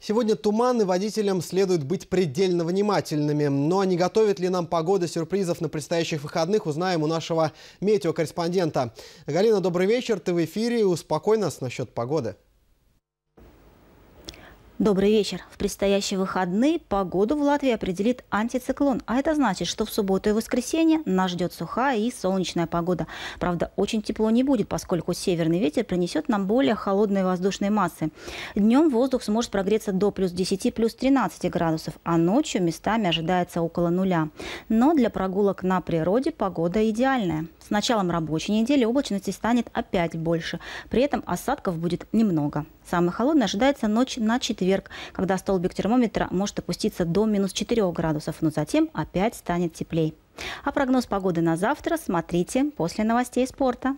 Сегодня туман, и водителям следует быть предельно внимательными. Но не готовит ли нам погода сюрпризов на предстоящих выходных, узнаем у нашего метеокорреспондента. Галина, добрый вечер, ты в эфире, успокой нас насчет погоды. Добрый вечер. В предстоящие выходные погоду в Латвии определит антициклон, а это значит, что в субботу и воскресенье нас ждет сухая и солнечная погода. Правда, очень тепло не будет, поскольку северный ветер принесет нам более холодные воздушные массы. Днем воздух сможет прогреться до плюс 10, плюс 13 градусов, а ночью местами ожидается около нуля. Но для прогулок на природе погода идеальная. С началом рабочей недели облачности станет опять больше, при этом осадков будет немного. Самый холодный ожидается ночь на 4 четверг, когда столбик термометра может опуститься до минус 4 градусов, но затем опять станет теплей. А прогноз погоды на завтра смотрите после новостей спорта.